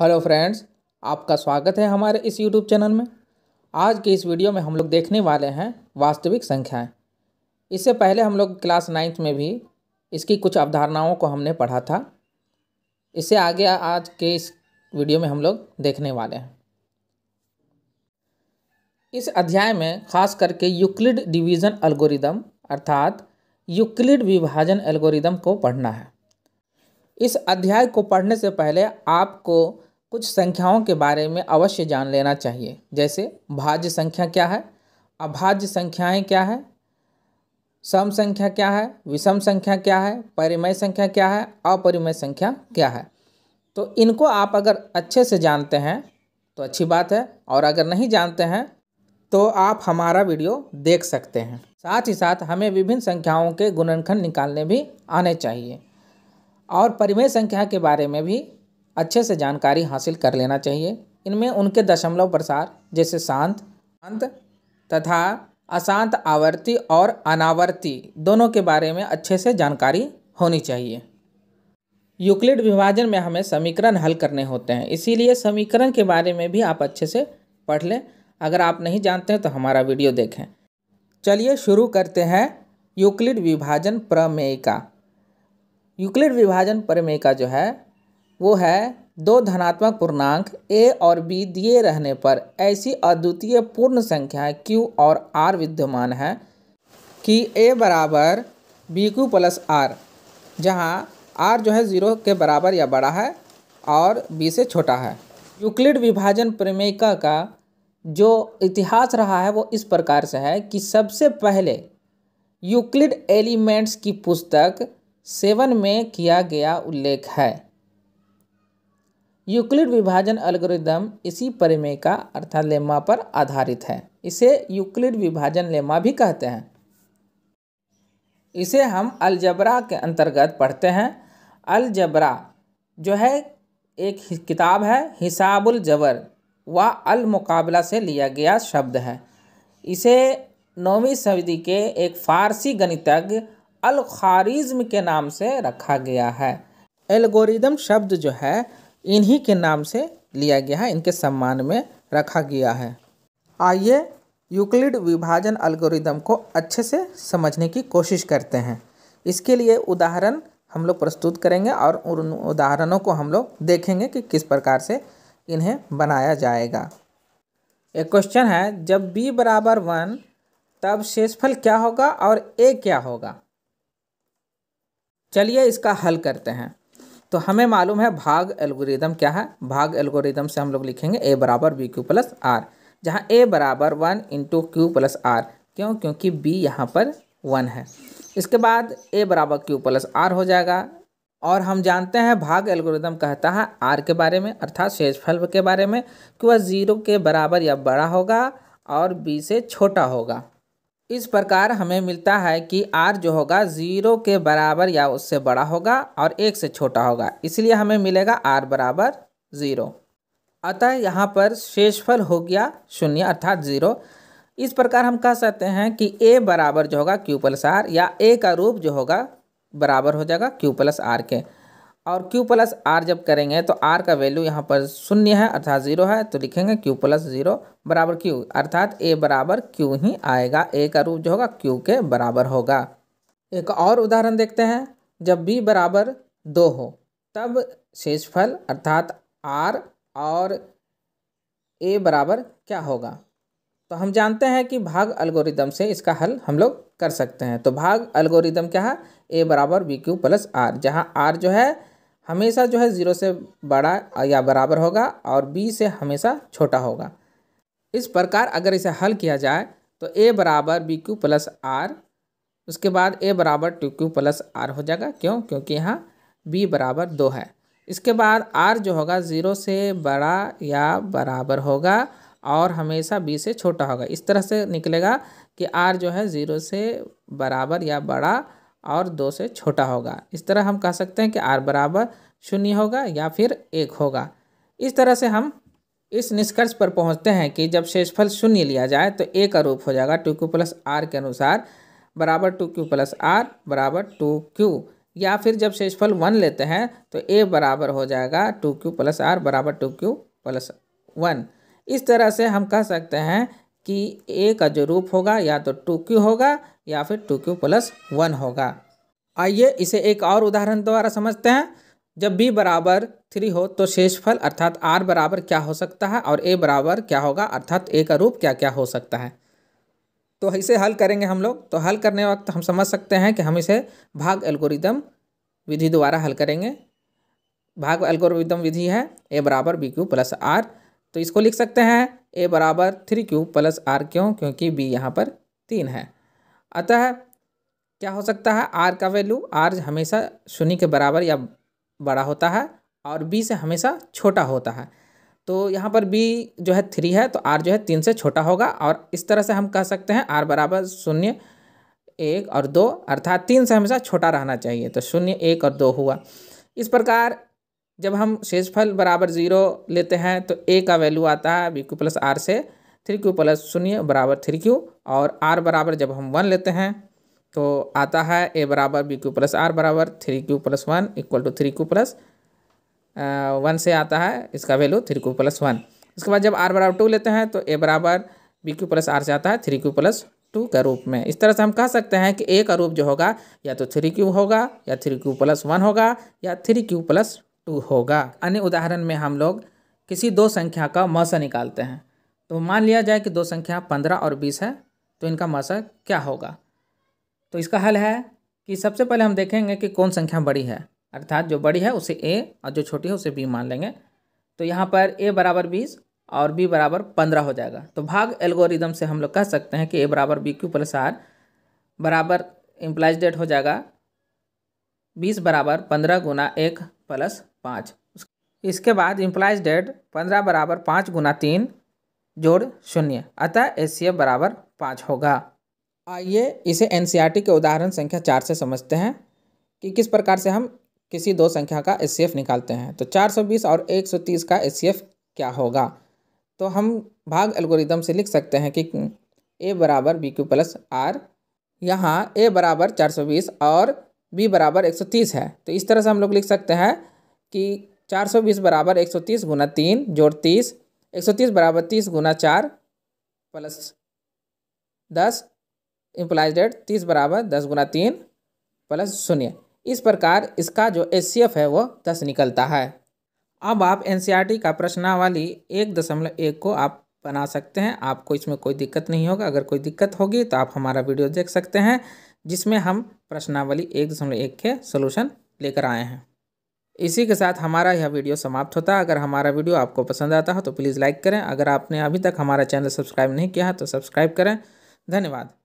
hello friends आपका स्वागत है हमारे इस यूट्यूब चैनल में आज के इस वीडियो में हम लोग देखने वाले हैं वास्तविक संख्याएं इससे पहले हम लोग क्लास नाइन्थ में भी इसकी कुछ अवधारणाओं को हमने पढ़ा था इससे आगे आज के इस वीडियो में हम लोग देखने वाले हैं इस अध्याय में खास करके यूक्लिड डिवीज़न एल्गोरिदम अर्थात यूक्लिड विभाजन एल्गोरिदम को पढ़ना है इस अध्याय को पढ़ने से पहले आपको कुछ संख्याओं के बारे में अवश्य जान लेना चाहिए जैसे भाज्य संख्या क्या है अभाज्य संख्याएं क्या है सम संख्या क्या है विषम संख्या क्या है परिमय संख्या क्या है अपरिमय संख्या क्या है तो इनको आप अगर अच्छे से जानते हैं तो अच्छी बात है और अगर नहीं जानते हैं तो आप हमारा वीडियो देख सकते हैं साथ ही साथ हमें विभिन्न संख्याओं के गुणनखंड निकालने भी आने चाहिए और परिमेय संख्या के बारे में भी अच्छे से जानकारी हासिल कर लेना चाहिए इनमें उनके दशमलव प्रसार जैसे शांत अंत तथा अशांत आवर्ती और अनावर्ती दोनों के बारे में अच्छे से जानकारी होनी चाहिए यूक्लिड विभाजन में हमें समीकरण हल करने होते हैं इसीलिए समीकरण के बारे में भी आप अच्छे से पढ़ लें अगर आप नहीं जानते हैं तो हमारा वीडियो देखें चलिए शुरू करते हैं यूक्लिड विभाजन प्रमेय का यूक्लिड विभाजन प्रमेय का जो है वो है दो धनात्मक पूर्णांक ए और बी दिए रहने पर ऐसी अद्वितीय पूर्ण संख्या क्यू और आर विद्यमान है कि ए बराबर बी क्यू प्लस आर जहाँ आर जो है ज़ीरो के बराबर या बड़ा है और बी से छोटा है यूक्लिड विभाजन प्रमेयिका का जो इतिहास रहा है वो इस प्रकार से है कि सबसे पहले यूक्लिड एलिमेंट्स की पुस्तक सेवन में किया गया उल्लेख है यूक्लिड विभाजन अलग्रिदम इसी परिमेय का अर्थात लेमा पर आधारित है इसे यूक्लिड विभाजन लेमा भी कहते हैं इसे हम अलजबरा के अंतर्गत पढ़ते हैं अलजबरा जो है एक किताब है हिसाबुल जबर व अल मुकाबला से लिया गया शब्द है इसे नौवीं सदी के एक फ़ारसी गणितज्ञ अल खारिज्म के नाम से रखा गया है एल्गोरिदम शब्द जो है इन्हीं के नाम से लिया गया है इनके सम्मान में रखा गया है आइए यूक्लिड विभाजन अल्गोरिदम को अच्छे से समझने की कोशिश करते हैं इसके लिए उदाहरण हम लोग प्रस्तुत करेंगे और उन उदाहरणों को हम लोग देखेंगे कि किस प्रकार से इन्हें बनाया जाएगा एक क्वेश्चन है जब b बराबर वन तब शेषफल क्या होगा और a क्या होगा चलिए इसका हल करते हैं तो हमें मालूम है भाग एल्गोरिदम क्या है भाग एल्गोरिदम से हम लोग लिखेंगे ए बराबर बी क्यू प्लस आर जहाँ ए बराबर one into Q plus R क्यों क्योंकि बी यहाँ पर वन है इसके बाद ए बराबर क्यू प्लस आर हो जाएगा और हम जानते हैं भाग एल्गोरिदम कहता है आर के बारे में अर्थात शेषफल के बारे में कि वह ज़ीरो के बराबर या बड़ा होगा और बी से छोटा होगा इस प्रकार हमें मिलता है कि आर जो होगा ज़ीरो के बराबर या उससे बड़ा होगा और एक से छोटा होगा इसलिए हमें मिलेगा आर बराबर ज़ीरो अतः यहाँ पर शेषफल हो गया शून्य अर्थात ज़ीरो इस प्रकार हम कह सकते हैं कि ए बराबर जो होगा क्यू प्लस आर या ए का रूप जो होगा बराबर हो जाएगा क्यू प्लस आर के और q प्लस आर जब करेंगे तो r का वैल्यू यहाँ पर शून्य है अर्थात जीरो है तो लिखेंगे q प्लस जीरो बराबर q अर्थात a बराबर q ही आएगा a का रूप जो होगा q के बराबर होगा एक और उदाहरण देखते हैं जब b बराबर दो हो तब शेषफल अर्थात r और a बराबर क्या होगा तो हम जानते हैं कि भाग अल्गोरिदम से इसका हल हम लोग कर सकते हैं तो भाग अल्गोरिदम क्या है ए बराबर बी क्यू प्लस आर जहाँ आर जो है हमेशा जो है ज़ीरो से बड़ा या बराबर होगा और बी से हमेशा छोटा होगा इस प्रकार अगर इसे हल किया जाए तो ए बराबर बी क्यू प्लस आर उसके बाद ए बराबर टू क्यू प्लस आर हो जाएगा क्यों क्योंकि यहाँ बी बराबर दो है इसके बाद आर जो होगा ज़ीरो से बड़ा या बराबर होगा और हमेशा बी से छोटा होगा इस तरह से निकलेगा कि आर जो है ज़ीरो से बराबर या बड़ा और दो से छोटा होगा इस तरह हम कह सकते हैं कि आर बराबर शून्य होगा या फिर एक होगा इस तरह से हम इस निष्कर्ष पर पहुंचते हैं कि जब शेषफल शून्य लिया जाए तो ए का रूप हो जाएगा टू क्यू प्लस आर के अनुसार बराबर टू क्यू प्लस आर बराबर टू क्यू या फिर जब शेषफल वन लेते हैं तो ए बराबर हो जाएगा टू क्यू प्लस आर बराबर टू क्यू प्लस वन इस तरह से हम कह सकते हैं कि ए का जो रूप होगा या तो टू क्यू होगा या फिर टू क्यू प्लस वन होगा आइए इसे एक और उदाहरण द्वारा समझते हैं जब बी बराबर थ्री हो तो शेषफल अर्थात आर बराबर क्या हो सकता है और ए बराबर क्या होगा अर्थात ए का रूप क्या क्या हो सकता है तो इसे हल करेंगे हम लोग तो हल करने वक्त हम समझ सकते हैं कि हम इसे भाग एल्गोरिदम विधि द्वारा हल करेंगे भाग एल्गोरिदम विधि है ए बराबर बी क्यू प्लस आर तो इसको लिख सकते हैं ए बराबर थ्री क्यू प्लस आर क्यों क्योंकि बी यहाँ पर तीन है अतः क्या हो सकता है आर का वैल्यू आर हमेशा शून्य के बराबर या बड़ा होता है और बी से हमेशा छोटा होता है तो यहाँ पर बी जो है थ्री है तो आर जो है तीन से छोटा होगा और इस तरह से हम कह सकते हैं आर बराबर शून्य एक और दो अर्थात तीन से हमेशा छोटा रहना चाहिए तो शून्य एक और दो हुआ इस प्रकार जब हम शेषफल बराबर ज़ीरो लेते हैं तो ए का वैल्यू आता है बी क्यू प्लस आर से थ्री क्यू प्लस शून्य बराबर थ्री क्यू और आर बराबर जब हम वन लेते हैं तो आता है ए बराबर बी क्यू प्लस आर बराबर three Q plus one equal to three Q plus one से आता है इसका value three Q plus one उसके बाद जब आर बराबर टू लेते हैं तो ए बराबर बी क्यू प्लस आर से आता है थ्री क्यू प्लस टू के रूप में इस तरह से हम कह सकते हैं कि ए का रूप जो होगा या तो थ्री क्यू होगा या थ्री क्यू प्लस वन होगा या थ्री क्यू प्लस टू होगा अन्य उदाहरण में हम लोग किसी दो संख्या का मसा निकालते हैं तो मान लिया जाए कि दो संख्या पंद्रह और बीस है तो इनका मसा क्या होगा तो इसका हल है कि सबसे पहले हम देखेंगे कि कौन संख्या बड़ी है अर्थात जो बड़ी है उसे ए और जो छोटी है उसे बी मान लेंगे तो यहाँ पर ए बराबर बीस और बी बराबर पंद्रह हो जाएगा तो भाग एल्गोरिदम से हम लोग कह सकते हैं कि ए बराबर बी क्यू प्लस आर बराबर इम्प्लाइज डेट हो जाएगा बीस बराबर पंद्रह गुना एक प्लस पाँच इसके बाद इम्प्लाइज डेट पंद्रह बराबर पाँच गुना तीन जोड़ शून्य अतः एस सी एफ बराबर पाँच होगा आइए इसे एन सी आर टी के उदाहरण संख्या चार से समझते हैं कि किस प्रकार से हम किसी दो संख्या का एस सी एफ निकालते हैं तो चार सौ बीस और एक सौ तीस का एस सी एफ क्या होगा तो हम भाग एल्गोरिदम से लिख सकते हैं कि ए बराबर बी क्यू प्लस आर यहाँ ए बराबर चार सौ बीस और बी बराबर एक सौ तीस है तो इस तरह से हम लोग लिख सकते हैं कि चार सौ बीस बराबर एक सौ तीस गुना तीन जोड़ तीस एक सौ तीस बराबर तीस गुना चार प्लस दस इम्प्लाइज डेट तीस बराबर दस गुना तीन प्लस शून्य इस प्रकार इसका जो एस है वो दस निकलता है अब आप एन e का प्रश्नावली एक दशमलव एक को आप बना सकते हैं आपको इसमें कोई दिक्कत नहीं होगा अगर कोई दिक्कत होगी तो आप हमारा वीडियो देख सकते हैं जिसमें हम प्रश्नावली एक दशमलव एक के सोलूशन लेकर आए हैं इसी के साथ हमारा यह वीडियो समाप्त होता है अगर हमारा वीडियो आपको पसंद आता हो तो प्लीज़ लाइक करें अगर आपने अभी तक हमारा चैनल सब्सक्राइब नहीं किया है तो सब्सक्राइब करें धन्यवाद